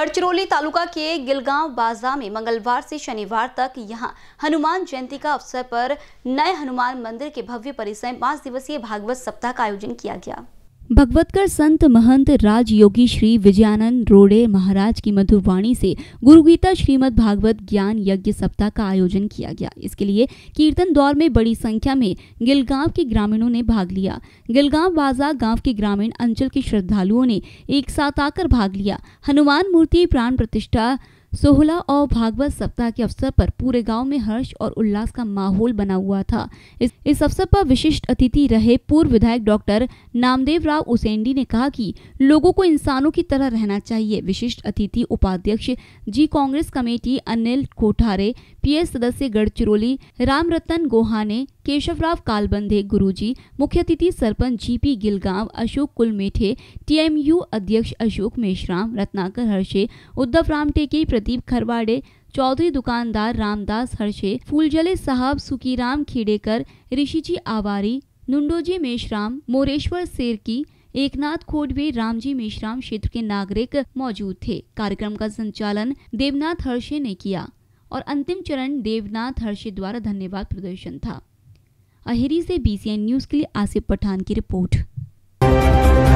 गढ़चिरौली तालुका के गिलगांव बाजा में मंगलवार से शनिवार तक यहां हनुमान जयंती का अवसर पर नए हनुमान मंदिर के भव्य परिसर में पांच दिवसीय भागवत सप्ताह का आयोजन किया गया भगवतकर संत महंत राजयोगी श्री विजयानंद रोड़े महाराज की मधुवाणी से गुरु गीता श्रीमद भागवत ज्ञान यज्ञ सप्ताह का आयोजन किया गया इसके लिए कीर्तन दौर में बड़ी संख्या में गिलगांव के ग्रामीणों ने भाग लिया गिलगांव बाजा गांव के ग्रामीण अंचल के श्रद्धालुओं ने एक साथ आकर भाग लिया हनुमान मूर्ति प्राण प्रतिष्ठा सोहला और भागवत सप्ताह के अवसर पर पूरे गांव में हर्ष और उल्लास का माहौल बना हुआ था इस, इस अवसर पर विशिष्ट अतिथि रहे पूर्व विधायक डॉक्टर नामदेव राव उसेंडी ने कहा कि लोगों को इंसानों की तरह रहना चाहिए विशिष्ट अतिथि उपाध्यक्ष जी कांग्रेस कमेटी अनिल कोठारे पीएस सदस्य गढ़चिरौली रतन गोहाने केशवराव कालबंधे गुरुजी मुख्य अतिथि सरपंच जीपी गिलगांव अशोक कुलमेठे टीएमयू अध्यक्ष अशोक मेश्राम रत्नाकर हर्षे उद्धव रामटेके प्रदीप खरवाड़े चौधरी दुकानदार रामदास हर्षे फूलजले साहब सुकीराम खेड़ेकर ऋषिजी आवारी नुंडोजी मेशराम मोरेश्वर सेरकी एकनाथ खोडवे रामजी मेशराम क्षेत्र के नागरिक मौजूद थे कार्यक्रम का संचालन देवनाथ हर्षे ने किया और अंतिम चरण देवनाथ हर्षे द्वारा धन्यवाद प्रदर्शन था अहिरी से बीसीएन न्यूज के लिए आसिफ पठान की रिपोर्ट